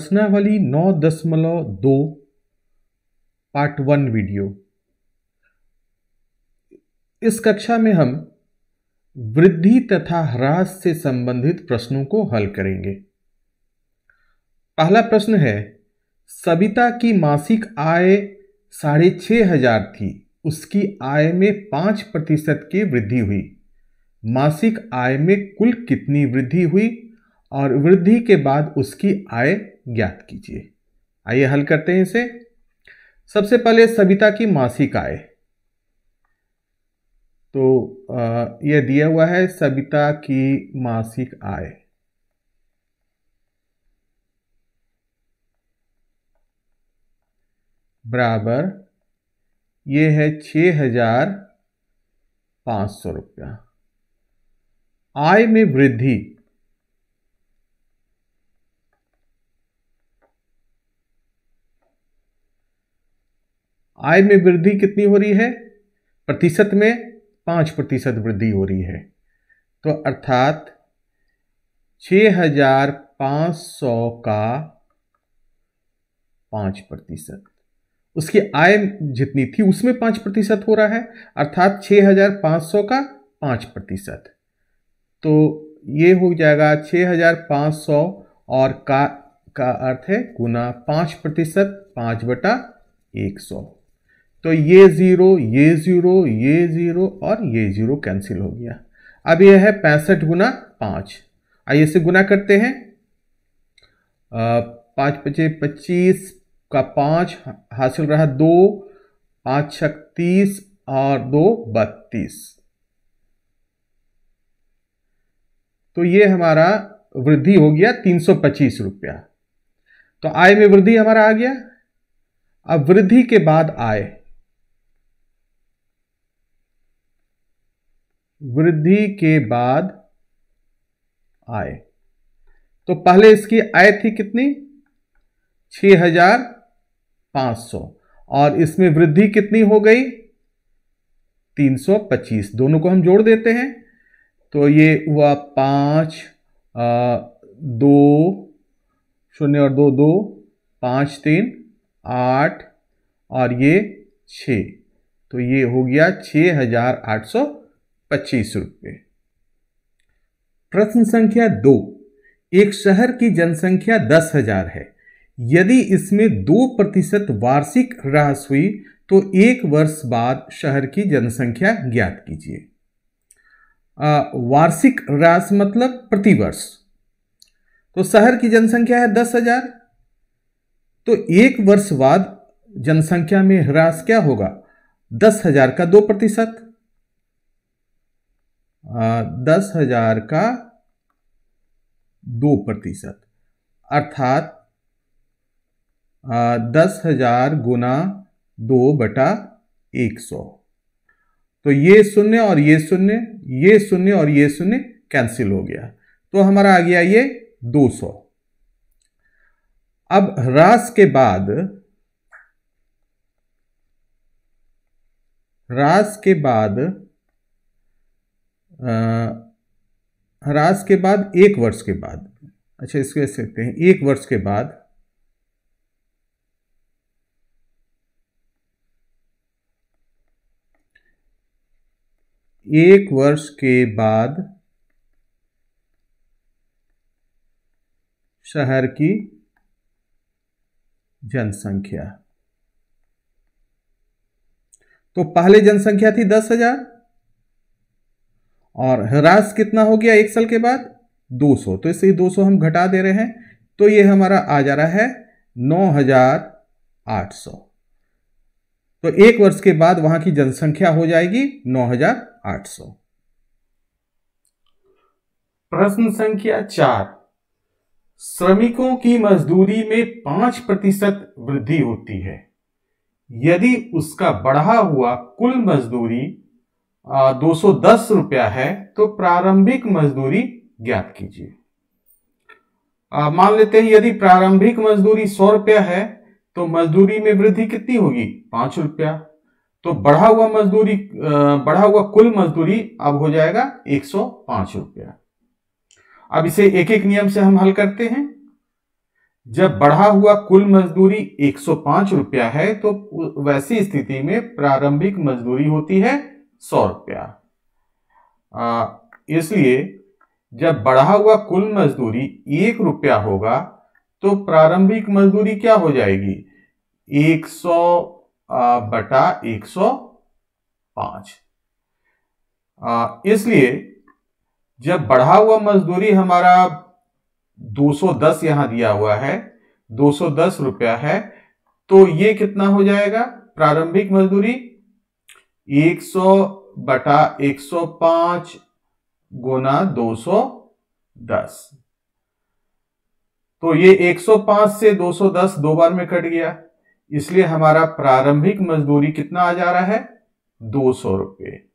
प्रश्नावली नौ दशमलव दो पार्ट वन वीडियो इस कक्षा में हम वृद्धि तथा ह्रास से संबंधित प्रश्नों को हल करेंगे पहला प्रश्न है सविता की मासिक आय साढ़े छह हजार थी उसकी आय में पांच प्रतिशत की वृद्धि हुई मासिक आय में कुल कितनी वृद्धि हुई और वृद्धि के बाद उसकी आय ज्ञात कीजिए आइए हल करते हैं इसे सबसे पहले सविता की मासिक आय तो यह दिया हुआ है सविता की मासिक आय बराबर ये है छ हजार पांच सौ रुपया आय में वृद्धि आय में वृद्धि कितनी हो रही है प्रतिशत में पाँच प्रतिशत वृद्धि हो रही है तो अर्थात छ हजार पाँच सौ का पाँच प्रतिशत उसकी आय जितनी थी उसमें पाँच प्रतिशत हो रहा है अर्थात छ हजार पांच सौ का पाँच प्रतिशत तो ये हो जाएगा छ हजार पाँच सौ और का का अर्थ है गुना पाँच प्रतिशत पाँच बटा एक सौ तो ये ज़ीरो ये ज़ीरो ये ज़ीरो और ये ज़ीरो कैंसिल हो गया अब यह है पैंसठ गुना पांच आइए इसे गुना करते हैं पांच पचे पच्चीस का पांच हासिल रहा दो पांच छत्तीस और दो बत्तीस तो ये हमारा वृद्धि हो गया तीन सौ पच्चीस रुपया तो आय में वृद्धि हमारा आ गया अब वृद्धि के बाद आय वृद्धि के बाद आय तो पहले इसकी आय थी कितनी 6500 और इसमें वृद्धि कितनी हो गई 325 दोनों को हम जोड़ देते हैं तो ये हुआ आ, दो शून्य और दो दो पांच तीन आठ और ये छ तो ये हो गया छ हजार आठ सौ पच्चीस रुपये प्रश्न संख्या दो एक शहर की जनसंख्या दस हजार है यदि इसमें दो प्रतिशत वार्षिक ह्रास हुई तो एक वर्ष बाद शहर की जनसंख्या ज्ञात कीजिए वार्षिक ह्रास मतलब प्रतिवर्ष तो शहर की जनसंख्या है दस हजार तो एक वर्ष बाद जनसंख्या में ह्रास क्या होगा दस हजार का दो प्रतिशत दस हजार का दो प्रतिशत अर्थात दस हजार गुना दो बटा एक सौ तो ये शून्य और ये शून्य ये शून्य और ये शून्य कैंसिल हो गया तो हमारा आ गया ये दो सौ अब रास के बाद रास के बाद ह्रास के बाद एक वर्ष के बाद अच्छा इसको कह सकते हैं एक वर्ष के बाद एक वर्ष के बाद शहर की जनसंख्या तो पहले जनसंख्या थी दस हजार और ह्रास कितना हो गया एक साल के बाद 200 तो इससे 200 हम घटा दे रहे हैं तो ये हमारा आ जा रहा है 9800 तो एक वर्ष के बाद वहां की जनसंख्या हो जाएगी 9800 प्रश्न संख्या चार श्रमिकों की मजदूरी में पांच प्रतिशत वृद्धि होती है यदि उसका बढ़ा हुआ कुल मजदूरी दो सौ दस रुपया है तो प्रारंभिक मजदूरी ज्ञात कीजिए मान लेते हैं यदि प्रारंभिक मजदूरी सौ रुपया है तो मजदूरी में वृद्धि कितनी होगी पांच रुपया तो बढ़ा हुआ मजदूरी बढ़ा हुआ कुल मजदूरी अब हो जाएगा एक सौ पांच रुपया अब इसे एक एक नियम से हम हल करते हैं जब बढ़ा हुआ कुल मजदूरी पांच रुपया है तो वैसी स्थिति में प्रारंभिक मजदूरी होती है सौ रुपया इसलिए जब बढ़ा हुआ कुल मजदूरी एक रुपया होगा तो प्रारंभिक मजदूरी क्या हो जाएगी एक सौ बटा एक सौ पांच इसलिए जब बढ़ा हुआ मजदूरी हमारा 210 यहां दिया हुआ है 210 रुपया है तो ये कितना हो जाएगा प्रारंभिक मजदूरी एक सौ बटा एक सौ पांच गुना दो सौ दस तो ये 105 से 210 दो बार में कट गया इसलिए हमारा प्रारंभिक मजदूरी कितना आ जा रहा है दो सौ रुपये